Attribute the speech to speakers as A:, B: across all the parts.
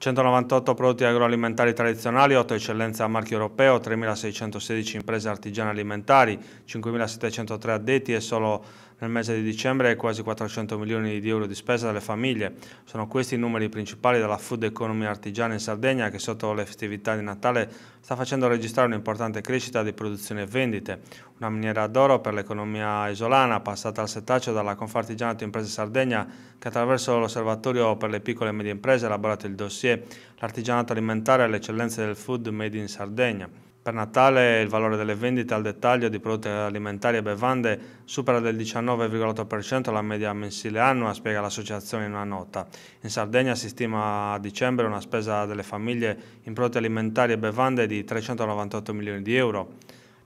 A: 198 prodotti agroalimentari tradizionali, 8 eccellenze a marchio europeo, 3.616 imprese artigiane alimentari, 5.703 addetti e solo nel mese di dicembre quasi 400 milioni di euro di spesa dalle famiglie. Sono questi i numeri principali della food economy artigiana in Sardegna che sotto le festività di Natale sta facendo registrare un'importante crescita di produzione e vendite. Una miniera d'oro per l'economia isolana passata al setaccio dalla Confartigianato Imprese Sardegna che attraverso l'osservatorio per le piccole e medie imprese ha elaborato il dossier L'artigianato alimentare e le eccellenze del food made in Sardegna. Per Natale il valore delle vendite al dettaglio di prodotti alimentari e bevande supera del 19,8% la media mensile annua, spiega l'associazione in una nota. In Sardegna si stima a dicembre una spesa delle famiglie in prodotti alimentari e bevande di 398 milioni di euro,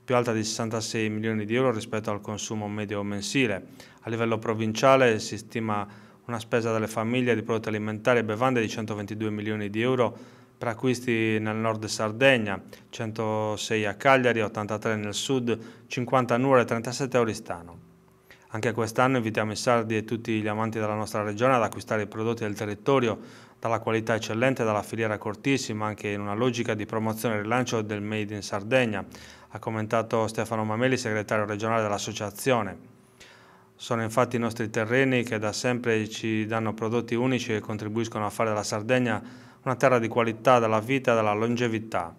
A: più alta di 66 milioni di euro rispetto al consumo medio mensile. A livello provinciale si stima una spesa delle famiglie di prodotti alimentari e bevande di 122 milioni di euro tra questi nel nord Sardegna, 106 a Cagliari, 83 nel sud, 50 a Nuora e 37 a Oristano. Anche quest'anno invitiamo i sardi e tutti gli amanti della nostra regione ad acquistare i prodotti del territorio, dalla qualità eccellente, dalla filiera cortissima, anche in una logica di promozione e rilancio del Made in Sardegna, ha commentato Stefano Mameli, segretario regionale dell'associazione. Sono infatti i nostri terreni che da sempre ci danno prodotti unici e contribuiscono a fare la Sardegna una terra di qualità della vita e della longevità.